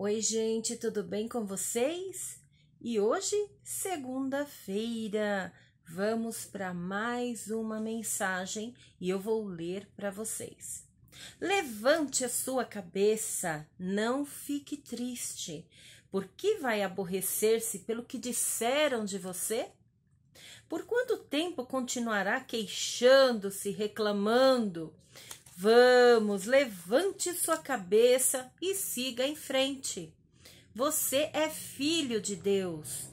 Oi, gente, tudo bem com vocês? E hoje, segunda-feira, vamos para mais uma mensagem e eu vou ler para vocês. Levante a sua cabeça, não fique triste, porque vai aborrecer-se pelo que disseram de você? Por quanto tempo continuará queixando-se, reclamando? Vamos, levante sua cabeça e siga em frente. Você é filho de Deus.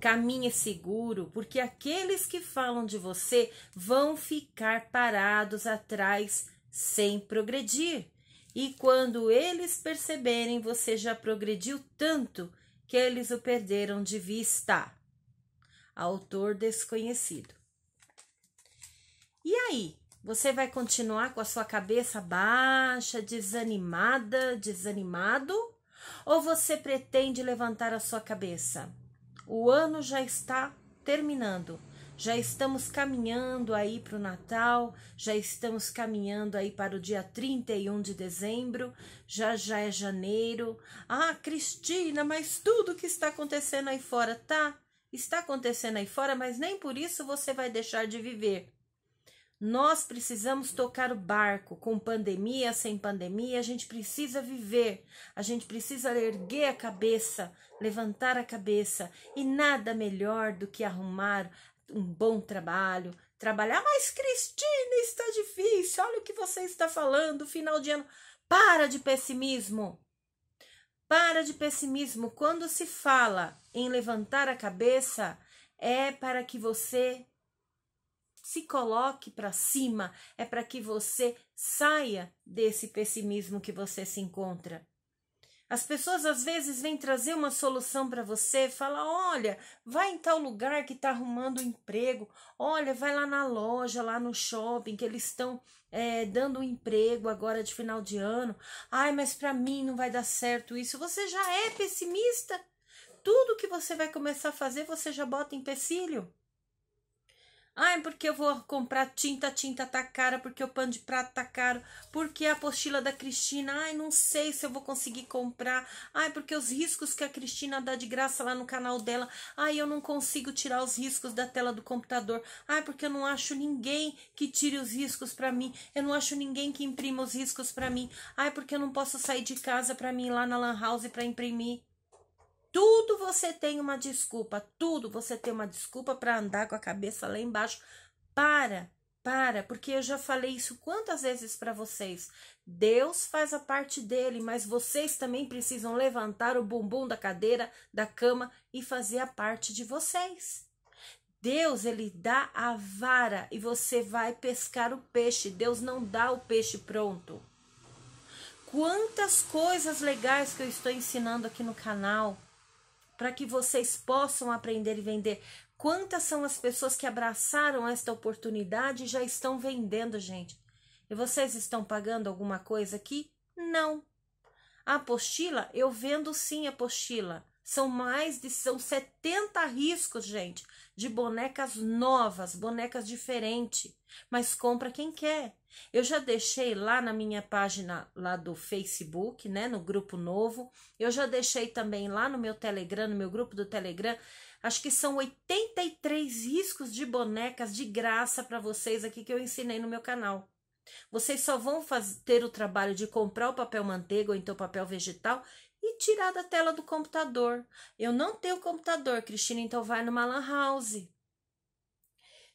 Caminhe seguro, porque aqueles que falam de você vão ficar parados atrás sem progredir. E quando eles perceberem, você já progrediu tanto que eles o perderam de vista. Autor desconhecido. E aí, você vai continuar com a sua cabeça baixa, desanimada, desanimado? Ou você pretende levantar a sua cabeça? O ano já está terminando. Já estamos caminhando aí para o Natal, já estamos caminhando aí para o dia 31 de dezembro, já já é janeiro. Ah, Cristina, mas tudo que está acontecendo aí fora, tá? Está acontecendo aí fora, mas nem por isso você vai deixar de viver. Nós precisamos tocar o barco, com pandemia, sem pandemia, a gente precisa viver, a gente precisa erguer a cabeça, levantar a cabeça, e nada melhor do que arrumar um bom trabalho, trabalhar, mas Cristina, está difícil, olha o que você está falando, final de ano. Para de pessimismo. Para de pessimismo. Quando se fala em levantar a cabeça, é para que você se coloque para cima, é para que você saia desse pessimismo que você se encontra. As pessoas às vezes vêm trazer uma solução para você, fala: "Olha, vai em tal lugar que está arrumando um emprego. Olha, vai lá na loja, lá no shopping que eles estão é, eh, dando um emprego agora de final de ano. Ai, mas para mim não vai dar certo isso. Você já é pessimista. Tudo que você vai começar a fazer, você já bota empecilho. Ai, porque eu vou comprar tinta, a tinta tá cara, porque o pano de prato tá caro, porque a apostila da Cristina, ai, não sei se eu vou conseguir comprar, ai, porque os riscos que a Cristina dá de graça lá no canal dela, ai, eu não consigo tirar os riscos da tela do computador, ai, porque eu não acho ninguém que tire os riscos para mim, eu não acho ninguém que imprima os riscos para mim, ai, porque eu não posso sair de casa para mim ir lá na Lan House para imprimir. Tudo você tem uma desculpa, tudo você tem uma desculpa para andar com a cabeça lá embaixo. Para, para, porque eu já falei isso quantas vezes para vocês. Deus faz a parte dele, mas vocês também precisam levantar o bumbum da cadeira, da cama e fazer a parte de vocês. Deus, ele dá a vara e você vai pescar o peixe. Deus não dá o peixe pronto. Quantas coisas legais que eu estou ensinando aqui no canal para que vocês possam aprender e vender. Quantas são as pessoas que abraçaram esta oportunidade e já estão vendendo, gente? E vocês estão pagando alguma coisa aqui? Não. A apostila, eu vendo sim a apostila. São mais de são 70 riscos, gente, de bonecas novas, bonecas diferentes. Mas compra quem quer. Eu já deixei lá na minha página lá do Facebook, né, no grupo novo. Eu já deixei também lá no meu Telegram, no meu grupo do Telegram. Acho que são 83 riscos de bonecas de graça para vocês aqui que eu ensinei no meu canal. Vocês só vão fazer, ter o trabalho de comprar o papel manteiga ou então papel vegetal e tirar da tela do computador. Eu não tenho computador, Cristina, então vai numa lan house.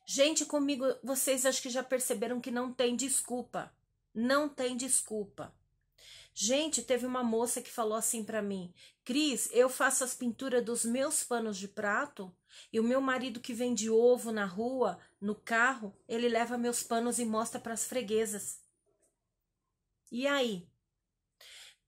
Gente, comigo, vocês acho que já perceberam que não tem desculpa. Não tem desculpa. Gente, teve uma moça que falou assim para mim: Cris, eu faço as pinturas dos meus panos de prato e o meu marido que vende ovo na rua, no carro, ele leva meus panos e mostra para as freguesas. E aí?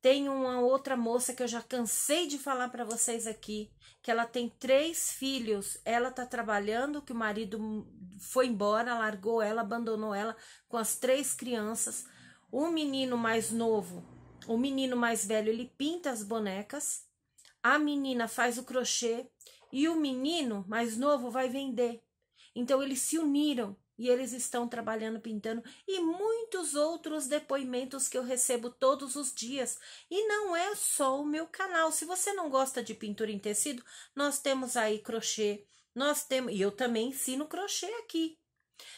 Tem uma outra moça que eu já cansei de falar para vocês aqui, que ela tem três filhos. Ela tá trabalhando, que o marido foi embora, largou ela, abandonou ela com as três crianças. O menino mais novo, o menino mais velho, ele pinta as bonecas. A menina faz o crochê e o menino mais novo vai vender. Então eles se uniram e eles estão trabalhando, pintando, e muitos outros depoimentos que eu recebo todos os dias. E não é só o meu canal. Se você não gosta de pintura em tecido, nós temos aí crochê, nós temos, e eu também ensino crochê aqui.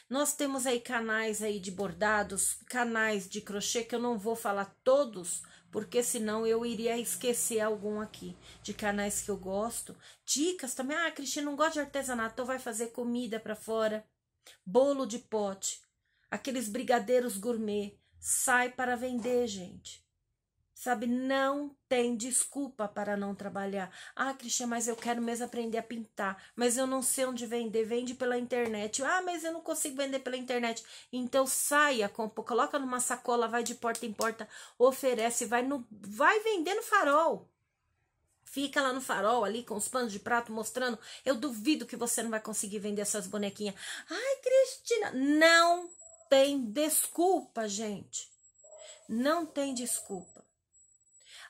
Nós temos aí canais aí de bordados, canais de crochê que eu não vou falar todos, porque senão eu iria esquecer algum aqui de canais que eu gosto. Dicas também, ah, Cristina não gosta de artesanato, então vai fazer comida para fora bolo de pote, aqueles brigadeiros gourmet, sai para vender, gente. Sabe, não tem desculpa para não trabalhar. Ah, Cristian, mas eu quero mesmo aprender a pintar, mas eu não sei onde vender, vende pela internet. Ah, mas eu não consigo vender pela internet. Então saia, compra, coloca numa sacola, vai de porta em porta, oferece, vai no vai vender no farol. Fica lá no farol, ali com os panos de prato mostrando. Eu duvido que você não vai conseguir vender essas bonequinhas. Ai, Cristina, não tem desculpa, gente. Não tem desculpa.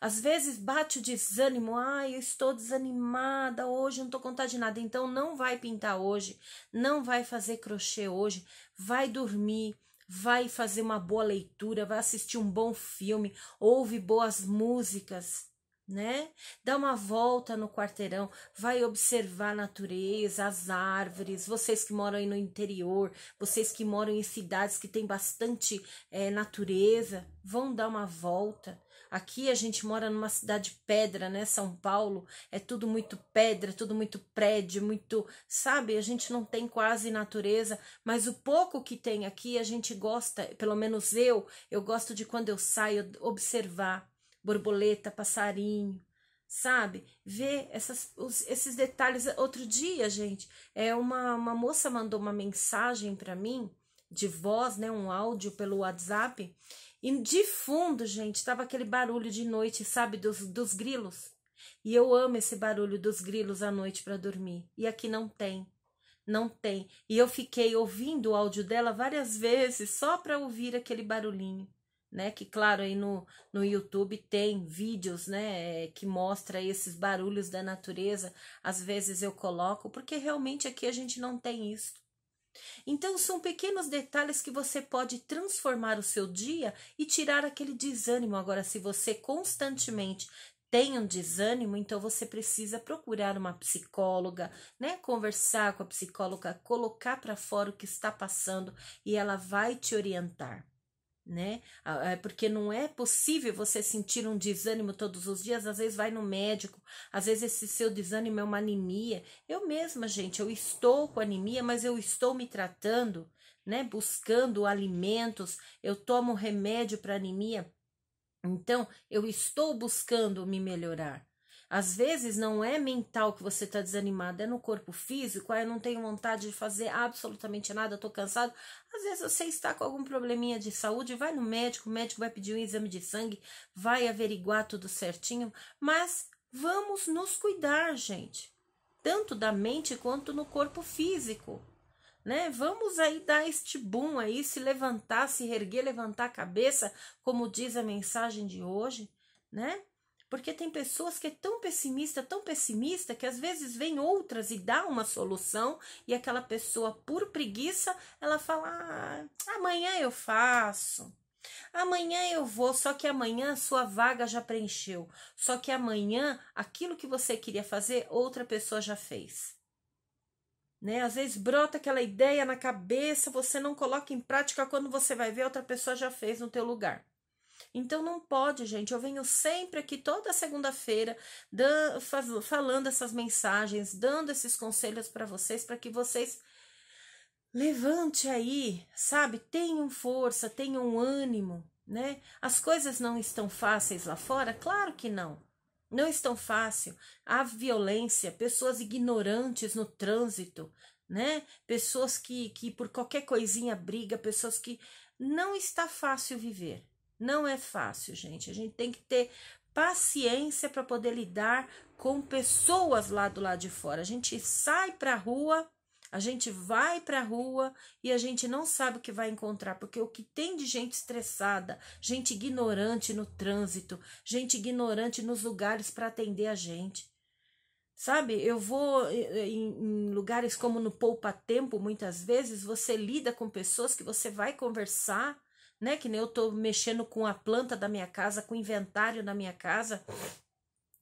Às vezes bate o desânimo, ai, eu estou desanimada hoje, não estou contando de nada. Então não vai pintar hoje, não vai fazer crochê hoje, vai dormir, vai fazer uma boa leitura, vai assistir um bom filme, ouve boas músicas né? Dá uma volta no quarteirão, vai observar a natureza, as árvores. Vocês que moram aí no interior, vocês que moram em cidades que tem bastante é, natureza, vão dar uma volta. Aqui a gente mora numa cidade pedra, né? São Paulo é tudo muito pedra, tudo muito prédio, muito, sabe? A gente não tem quase natureza, mas o pouco que tem aqui a gente gosta, pelo menos eu, eu gosto de quando eu saio observar borboleta, passarinho, sabe? Ver essas, os, esses detalhes. Outro dia, gente, é uma, uma moça mandou uma mensagem para mim de voz, né, um áudio pelo WhatsApp, e de fundo, gente, tava aquele barulho de noite, sabe, dos, dos grilos. E eu amo esse barulho dos grilos à noite para dormir. E aqui não tem. Não tem. E eu fiquei ouvindo o áudio dela várias vezes só para ouvir aquele barulhinho né? Que claro, aí no, no YouTube tem vídeos, né? Eh, que mostra esses barulhos da natureza. Às vezes eu coloco, porque realmente aqui a gente não tem isso. Então são pequenos detalhes que você pode transformar o seu dia e tirar aquele desânimo. Agora, se você constantemente tem um desânimo, então você precisa procurar uma psicóloga, né? Conversar com a psicóloga, colocar para fora o que está passando e ela vai te orientar né? Ah, é porque não é possível você sentir um desânimo todos os dias, às vezes vai no médico, às vezes esse seu desânimo é uma anemia. Eu mesma, gente, eu estou com anemia, mas eu estou me tratando, né? Buscando alimentos, eu tomo remédio para anemia. Então, eu estou buscando me melhorar. Às vezes não é mental que você está desanimado, é no corpo físico, aí eu não tenho vontade de fazer absolutamente nada, estou cansado. Às vezes você está com algum probleminha de saúde, vai no médico, o médico vai pedir um exame de sangue, vai averiguar tudo certinho, mas vamos nos cuidar, gente, tanto da mente quanto no corpo físico. Né? Vamos aí dar este boom aí, se levantar, se erguer, levantar a cabeça, como diz a mensagem de hoje, né? Porque tem pessoas que é tão pessimista, tão pessimista, que às vezes vem outras e dá uma solução, e aquela pessoa, por preguiça, ela fala: ah, amanhã eu faço. Amanhã eu vou, só que amanhã sua vaga já preencheu. Só que amanhã aquilo que você queria fazer, outra pessoa já fez. Né? Às vezes brota aquela ideia na cabeça, você não coloca em prática quando você vai ver outra pessoa já fez no teu lugar. Então não pode, gente. Eu venho sempre aqui toda segunda-feira falando essas mensagens, dando esses conselhos para vocês, para que vocês levante aí, sabe? Tenham força, tenham ânimo, né? As coisas não estão fáceis lá fora? Claro que não. Não estão fácil. Há violência, pessoas ignorantes no trânsito, né? Pessoas que, que por qualquer coisinha briga, pessoas que não está fácil viver. Não é fácil, gente. A gente tem que ter paciência para poder lidar com pessoas lá do lado de fora. A gente sai para a rua, a gente vai para a rua e a gente não sabe o que vai encontrar, porque o que tem de gente estressada, gente ignorante no trânsito, gente ignorante nos lugares para atender a gente. Sabe, eu vou eh, eh, em, em, lugares como no Poupa Tempo, muitas vezes você lida com pessoas que você vai conversar né? Que nem eu tô mexendo com a planta da minha casa, com o inventário da minha casa.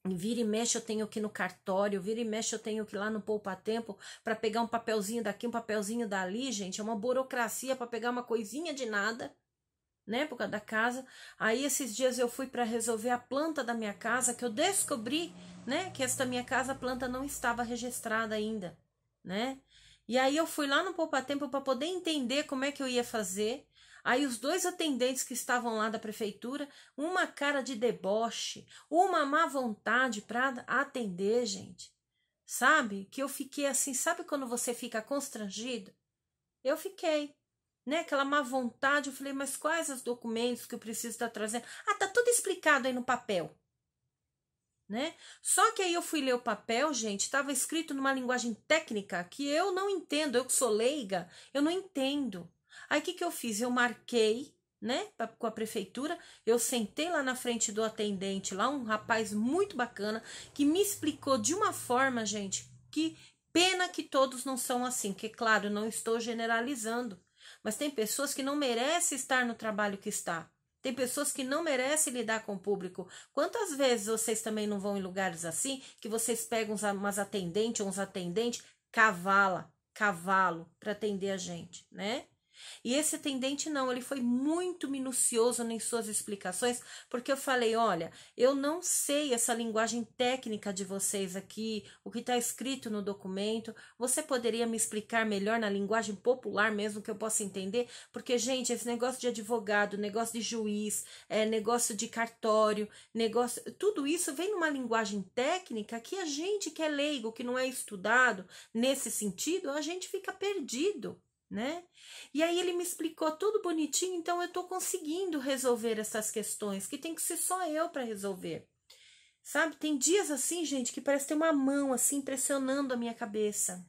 Vira e mexe, eu tenho que ir no cartório, vira e mexe, eu tenho que ir lá no Poupa Tempo para pegar um papelzinho daqui, um papelzinho dali, gente. É uma burocracia para pegar uma coisinha de nada, né? Por causa da casa. Aí esses dias eu fui para resolver a planta da minha casa, que eu descobri, né? Que esta minha casa, a planta não estava registrada ainda, né? E aí eu fui lá no Poupa Tempo para poder entender como é que eu ia fazer. Aí os dois atendentes que estavam lá da prefeitura, uma cara de deboche, uma má vontade para atender, gente. Sabe? Que eu fiquei assim, sabe quando você fica constrangido? Eu fiquei, né? Aquela má vontade, eu falei, mas quais os documentos que eu preciso estar tá trazendo? Ah, tá tudo explicado aí no papel. Né? Só que aí eu fui ler o papel, gente, estava escrito numa linguagem técnica que eu não entendo, eu que sou leiga, eu não entendo. Aí o que, que eu fiz? Eu marquei, né, com a prefeitura, eu sentei lá na frente do atendente, lá um rapaz muito bacana, que me explicou de uma forma, gente, que pena que todos não são assim, que claro, não estou generalizando, mas tem pessoas que não merecem estar no trabalho que está. Tem pessoas que não merecem lidar com o público. Quantas vezes vocês também não vão em lugares assim que vocês pegam umas atendentes ou uns atendentes cavala, cavalo para atender a gente, né? E esse atendente não, ele foi muito minucioso em suas explicações, porque eu falei, olha, eu não sei essa linguagem técnica de vocês aqui, o que está escrito no documento. Você poderia me explicar melhor na linguagem popular mesmo que eu possa entender? Porque gente, esse negócio de advogado, negócio de juiz, é, negócio de cartório, negócio, tudo isso vem numa linguagem técnica que a gente que é leigo, que não é estudado nesse sentido, a gente fica perdido né? E aí ele me explicou tudo bonitinho, então eu tô conseguindo resolver essas questões que tem que ser só eu para resolver. Sabe? Tem dias assim, gente, que parece ter uma mão assim pressionando a minha cabeça.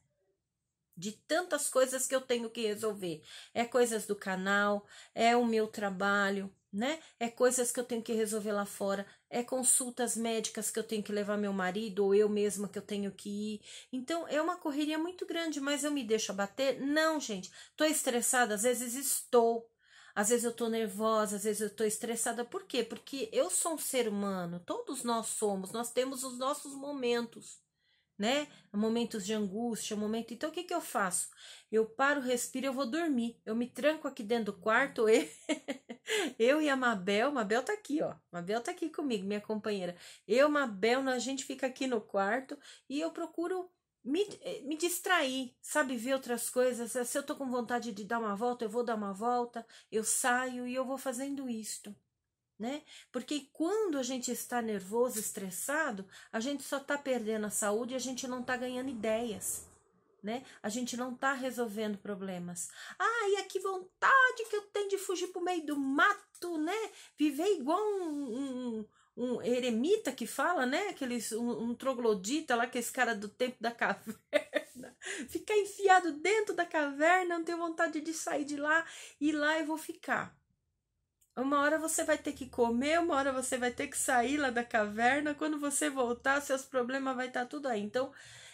De tantas coisas que eu tenho que resolver. É coisas do canal, é o meu trabalho, né? É coisas que eu tenho que resolver lá fora, é consultas médicas que eu tenho que levar meu marido ou eu mesma que eu tenho que ir. Então é uma correria muito grande, mas eu me deixo abater? Não, gente. Tô estressada, às vezes estou. Às vezes eu tô nervosa, às vezes eu tô estressada. Por quê? Porque eu sou um ser humano, todos nós somos, nós temos os nossos momentos né? Momentos de angústia, momento. Então, o que, que eu faço? Eu paro, respiro, eu vou dormir. Eu me tranco aqui dentro do quarto, eu, eu e a Mabel. Mabel tá aqui, ó. Mabel tá aqui comigo, minha companheira. Eu, Mabel, a gente fica aqui no quarto e eu procuro me, eh, me distrair, sabe? Ver outras coisas. Se eu tô com vontade de dar uma volta, eu vou dar uma volta, eu saio e eu vou fazendo isto né? Porque quando a gente está nervoso, estressado, a gente só está perdendo a saúde e a gente não está ganhando ideias, né? A gente não está resolvendo problemas. Ah, e é que vontade que eu tenho de fugir para o meio do mato, né? Viver igual um, um, um eremita que fala, né? Aqueles, um, um troglodita lá, que é esse cara do tempo da caverna. ficar enfiado dentro da caverna, não tenho vontade de sair de lá e lá eu vou ficar. Uma hora você vai ter que comer, uma hora você vai ter que sair lá da caverna. Quando você voltar, seus problemas vai estar tá tudo aí. Então,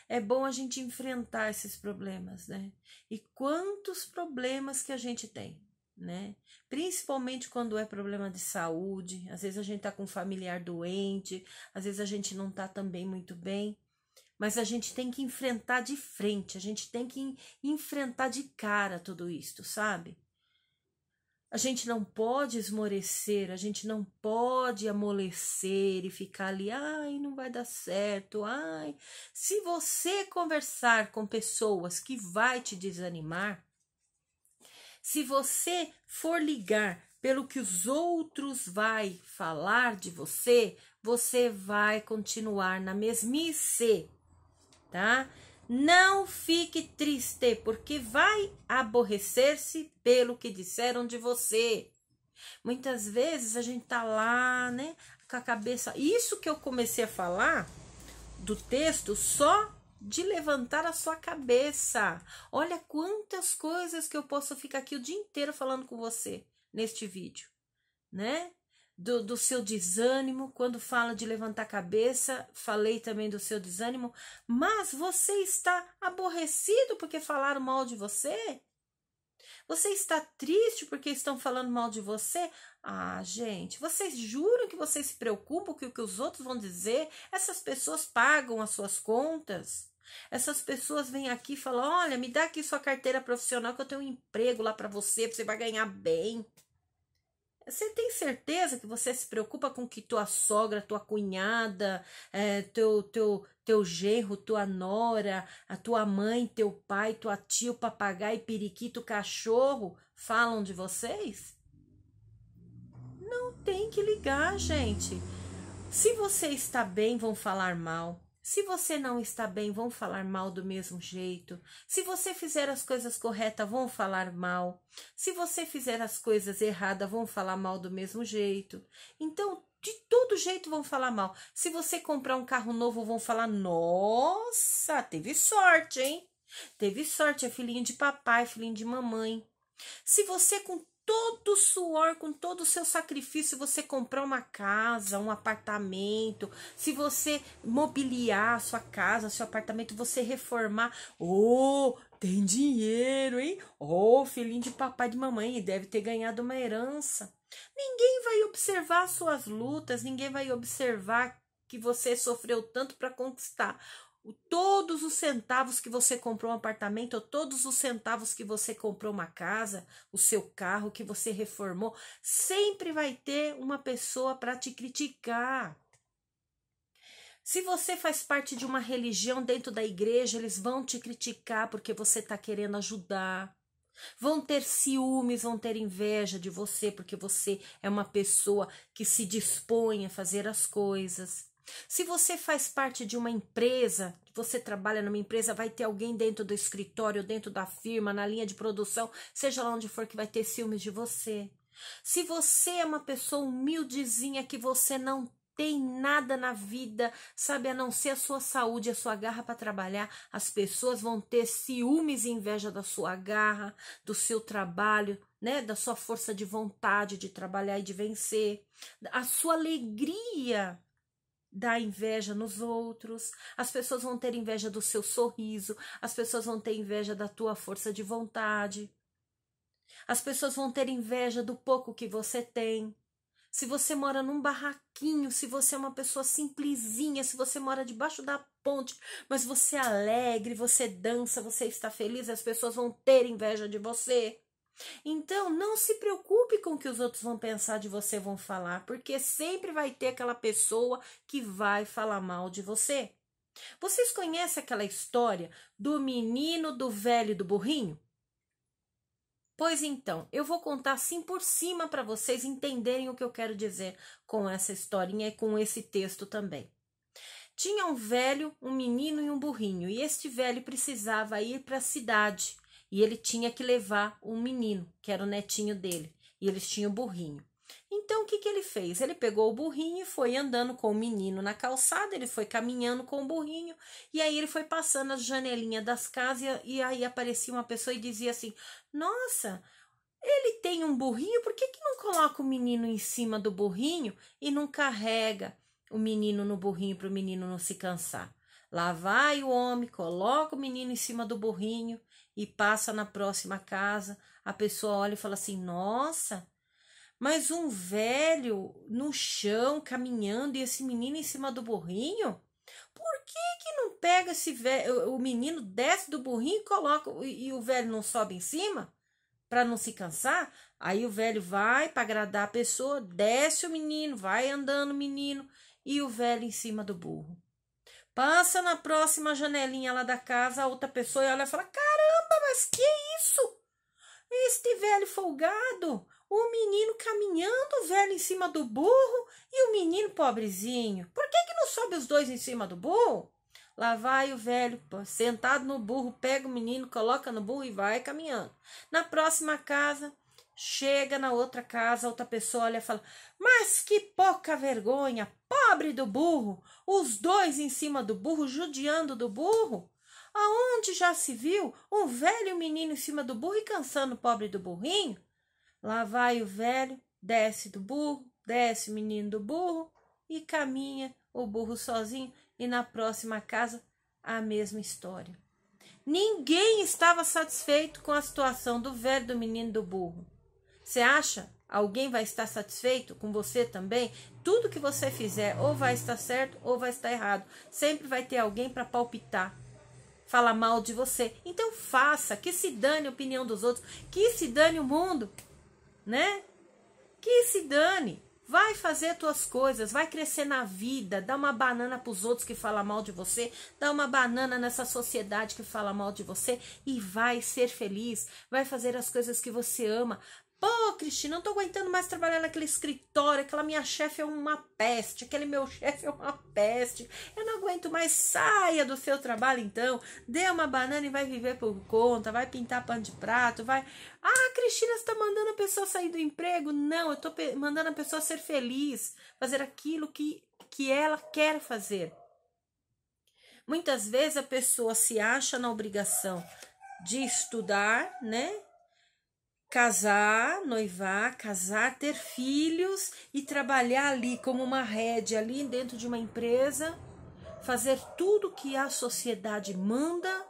é bom a gente enfrentar esses problemas, né? E quantos problemas que a gente tem, né? Principalmente quando é problema de saúde, às vezes a gente tá com um familiar doente, às vezes a gente não tá também muito bem, mas a gente tem que enfrentar de frente, a gente tem que enfrentar de cara tudo isso, sabe? A gente não pode esmorecer, a gente não pode amolecer e ficar ali, ai, não vai dar certo, ai. Se você conversar com pessoas que vai te desanimar, se você for ligar pelo que os outros vai falar de você, você vai continuar na mesmice, tá? Não fique triste, porque vai aborrecer-se pelo que disseram de você. Muitas vezes a gente tá lá, né, com a cabeça. Isso que eu comecei a falar do texto só de levantar a sua cabeça. Olha quantas coisas que eu posso ficar aqui o dia inteiro falando com você neste vídeo, né? do, do seu desânimo, quando fala de levantar a cabeça, falei também do seu desânimo, mas você está aborrecido porque falaram mal de você? Você está triste porque estão falando mal de você? Ah, gente, vocês juram que vocês se preocupam com o que os outros vão dizer? Essas pessoas pagam as suas contas. Essas pessoas vêm aqui e falam: olha, me dá aqui sua carteira profissional que eu tenho um emprego lá para você, você vai ganhar bem. Você tem certeza que você se preocupa com que tua sogra, tua cunhada, é, teu, teu, teu genro, tua nora, a tua mãe, teu pai, tua tia, o papagaio, periquito, cachorro falam de vocês? Não tem que ligar, gente. Se você está bem, vão falar mal. Se você não está bem, vão falar mal do mesmo jeito. Se você fizer as coisas corretas, vão falar mal. Se você fizer as coisas erradas, vão falar mal do mesmo jeito. Então, de todo jeito vão falar mal. Se você comprar um carro novo, vão falar: "Nossa, teve sorte, hein? Teve sorte, é filhinho de papai, filhinho de mamãe". Se você com todo o suor, com todo o seu sacrifício, você comprar uma casa, um apartamento, se você mobiliar a sua casa, seu apartamento, você reformar, oh, tem dinheiro, hein? Oh, filhinho de papai e de mamãe, deve ter ganhado uma herança. Ninguém vai observar suas lutas, ninguém vai observar que você sofreu tanto para conquistar o, todos os centavos que você comprou um apartamento, ou todos os centavos que você comprou uma casa, o seu carro que você reformou, sempre vai ter uma pessoa para te criticar. Se você faz parte de uma religião dentro da igreja, eles vão te criticar porque você está querendo ajudar. Vão ter ciúmes, vão ter inveja de você, porque você é uma pessoa que se dispõe a fazer as coisas. Se você faz parte de uma empresa, você trabalha numa empresa, vai ter alguém dentro do escritório, dentro da firma, na linha de produção, seja lá onde for, que vai ter ciúmes de você. Se você é uma pessoa humildezinha que você não tem nada na vida, sabe, a não ser a sua saúde, a sua garra para trabalhar, as pessoas vão ter ciúmes e inveja da sua garra, do seu trabalho, né, da sua força de vontade de trabalhar e de vencer, a sua alegria dar inveja nos outros, as pessoas vão ter inveja do seu sorriso, as pessoas vão ter inveja da tua força de vontade, as pessoas vão ter inveja do pouco que você tem. Se você mora num barraquinho, se você é uma pessoa simplesinha, se você mora debaixo da ponte, mas você é alegre, você dança, você está feliz, as pessoas vão ter inveja de você. Então, não se preocupe com o que os outros vão pensar de você, vão falar, porque sempre vai ter aquela pessoa que vai falar mal de você. Vocês conhecem aquela história do menino, do velho e do burrinho? Pois então, eu vou contar assim por cima para vocês entenderem o que eu quero dizer com essa historinha e com esse texto também. Tinha um velho, um menino e um burrinho, e este velho precisava ir para a cidade e ele tinha que levar um menino, que era o netinho dele, e eles tinham o burrinho. Então o que, que ele fez? Ele pegou o burrinho e foi andando com o menino na calçada, ele foi caminhando com o burrinho, e aí ele foi passando as janelinhas das casas, e aí aparecia uma pessoa e dizia assim: Nossa, ele tem um burrinho, por que, que não coloca o menino em cima do burrinho e não carrega o menino no burrinho para o menino não se cansar? Lá vai o homem, coloca o menino em cima do burrinho e passa na próxima casa, a pessoa olha e fala assim: nossa, mas um velho no chão caminhando e esse menino em cima do burrinho? Por que, que não pega esse velho? O menino desce do burrinho e coloca e o velho não sobe em cima para não se cansar? Aí o velho vai para agradar a pessoa, desce o menino, vai andando o menino e o velho em cima do burro. Passa na próxima janelinha lá da casa, a outra pessoa e olha e fala: Caramba, mas que é isso? Este velho folgado, o menino caminhando, o velho em cima do burro e o menino pobrezinho. Por que, que não sobe os dois em cima do burro? Lá vai o velho sentado no burro, pega o menino, coloca no burro e vai caminhando. Na próxima casa, chega na outra casa, outra pessoa olha e fala: Mas que pouca vergonha, pobre do burro, os dois em cima do burro, judiando do burro? Aonde já se viu um velho menino em cima do burro e cansando o pobre do burrinho? Lá vai o velho, desce do burro, desce o menino do burro e caminha o burro sozinho e na próxima casa a mesma história. Ninguém estava satisfeito com a situação do velho, do menino, do burro. Você acha? Alguém vai estar satisfeito com você também? Tudo que você fizer ou vai estar certo ou vai estar errado. Sempre vai ter alguém para palpitar, falar mal de você. Então faça, que se dane a opinião dos outros, que se dane o mundo, né? Que se dane. Vai fazer tuas coisas, vai crescer na vida, dá uma banana para os outros que falam mal de você, dá uma banana nessa sociedade que fala mal de você e vai ser feliz, vai fazer as coisas que você ama, Pô, Cristina, não tô aguentando mais trabalhar naquele escritório, aquela minha chefe é uma peste, aquele meu chefe é uma peste. Eu não aguento mais, saia do seu trabalho então, dê uma banana e vai viver por conta, vai pintar pano de prato, vai. Ah, Cristina, você tá mandando a pessoa sair do emprego? Não, eu tô mandando a pessoa ser feliz, fazer aquilo que, que ela quer fazer. Muitas vezes a pessoa se acha na obrigação de estudar, né? casar, noivar, casar, ter filhos e trabalhar ali como uma rede ali dentro de uma empresa, fazer tudo que a sociedade manda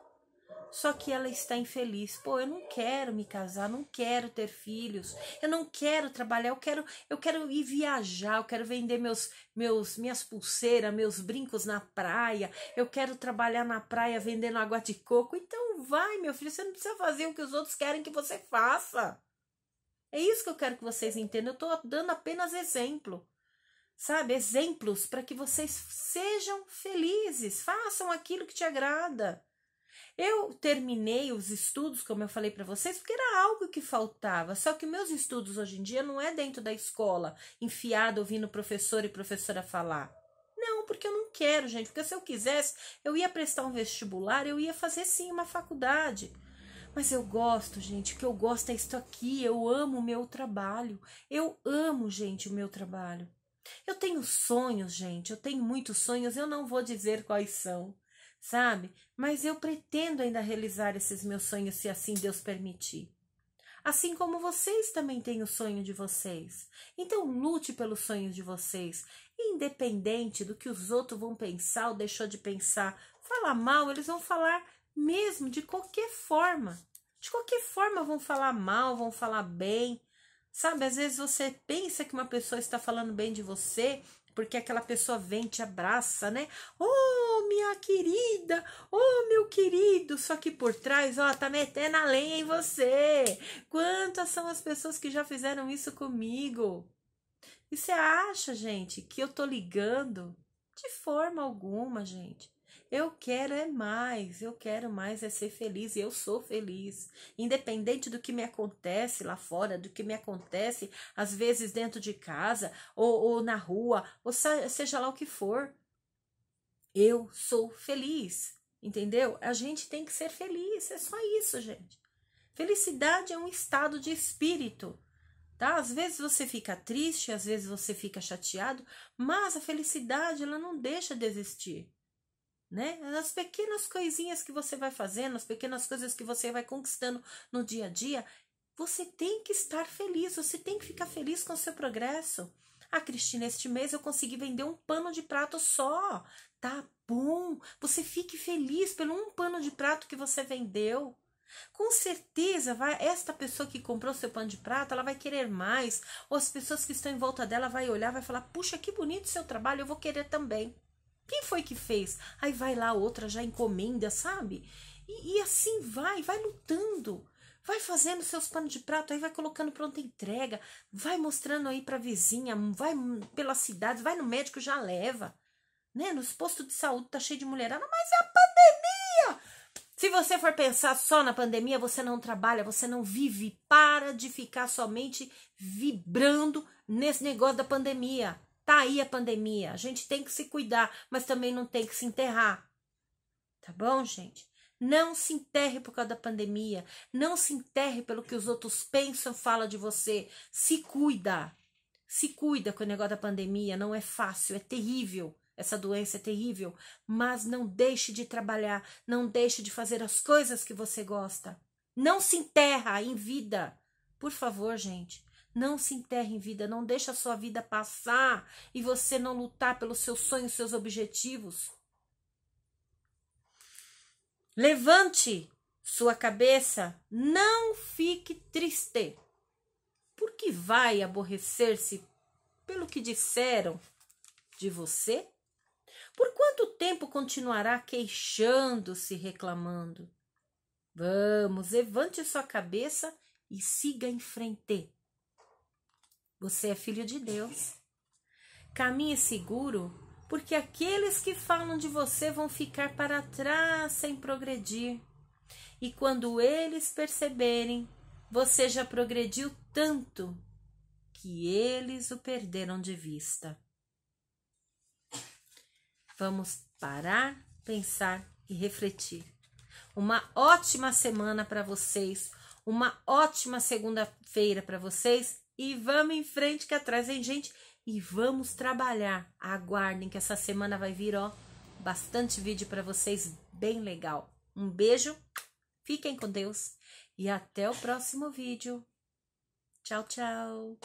só que ela está infeliz. Pô, eu não quero me casar, não quero ter filhos, eu não quero trabalhar, eu quero, eu quero ir viajar, eu quero vender meus, meus, minhas pulseiras, meus brincos na praia, eu quero trabalhar na praia vendendo água de coco. Então vai, meu filho, você não precisa fazer o que os outros querem que você faça. É isso que eu quero que vocês entendam. Eu estou dando apenas exemplo sabe, exemplos para que vocês sejam felizes, façam aquilo que te agrada. Eu terminei os estudos, como eu falei para vocês, porque era algo que faltava. Só que meus estudos hoje em dia não é dentro da escola, enfiado ouvindo professor e professora falar. Não, porque eu não quero, gente. Porque se eu quisesse, eu ia prestar um vestibular, eu ia fazer sim uma faculdade. Mas eu gosto, gente, o que eu gosto é isso aqui. Eu amo o meu trabalho. Eu amo, gente, o meu trabalho. Eu tenho sonhos, gente. Eu tenho muitos sonhos. Eu não vou dizer quais são sabe? Mas eu pretendo ainda realizar esses meus sonhos se assim Deus permitir. Assim como vocês também têm o sonho de vocês. Então lute pelos sonhos de vocês, independente do que os outros vão pensar ou deixou de pensar. Falar mal, eles vão falar mesmo de qualquer forma. De qualquer forma vão falar mal, vão falar bem. Sabe, às vezes você pensa que uma pessoa está falando bem de você, porque aquela pessoa vem, te abraça, né? Oh, minha querida, oh, meu querido, só que por trás, ó, tá metendo a lenha em você. Quantas são as pessoas que já fizeram isso comigo? E você acha, gente, que eu tô ligando? De forma alguma, gente. Eu quero é mais, eu quero mais é ser feliz e eu sou feliz. Independente do que me acontece lá fora, do que me acontece às vezes dentro de casa ou, ou na rua, ou seja lá o que for, eu sou feliz, entendeu? A gente tem que ser feliz, é só isso, gente. Felicidade é um estado de espírito tá? Às vezes você fica triste, às vezes você fica chateado, mas a felicidade ela não deixa de existir né? Nas pequenas coisinhas que você vai fazendo, as pequenas coisas que você vai conquistando no dia a dia, você tem que estar feliz, você tem que ficar feliz com o seu progresso. Ah, Cristina, este mês eu consegui vender um pano de prato só. Tá bom. Você fique feliz pelo um pano de prato que você vendeu. Com certeza, vai, esta pessoa que comprou seu pano de prato, ela vai querer mais. Ou as pessoas que estão em volta dela vai olhar, vai falar: "Puxa, que bonito seu trabalho, eu vou querer também". Quem foi que fez? Aí vai lá, outra já encomenda, sabe? E, e assim vai, vai lutando. Vai fazendo seus panos de prato, aí vai colocando pronta entrega, vai mostrando aí pra vizinha, vai pela cidade, vai no médico, já leva. Né? Nos postos de saúde tá cheio de mulherada, mas é a pandemia! Se você for pensar só na pandemia, você não trabalha, você não vive. Para de ficar somente vibrando nesse negócio da pandemia. Tá aí a pandemia, a gente tem que se cuidar, mas também não tem que se enterrar. Tá bom, gente? Não se enterre por causa da pandemia, não se enterre pelo que os outros pensam, falam de você. Se cuida. Se cuida com o negócio da pandemia, não é fácil, é terrível. Essa doença é terrível, mas não deixe de trabalhar, não deixe de fazer as coisas que você gosta. Não se enterra em vida. Por favor, gente. Não se enterre em vida, não deixa a sua vida passar e você não lutar pelos seus sonhos, seus objetivos. Levante sua cabeça, não fique triste. Porque vai aborrecer-se pelo que disseram de você? Por quanto tempo continuará queixando-se, reclamando? Vamos, levante sua cabeça e siga em frente. Você é filho de Deus. Caminhe seguro, porque aqueles que falam de você vão ficar para trás sem progredir. E quando eles perceberem, você já progrediu tanto que eles o perderam de vista. Vamos parar, pensar e refletir. Uma ótima semana para vocês, uma ótima segunda-feira para vocês e vamos em frente que atrás vem gente e vamos trabalhar. Aguardem que essa semana vai vir, ó, bastante vídeo para vocês, bem legal. Um beijo, fiquem com Deus e até o próximo vídeo. Tchau, tchau.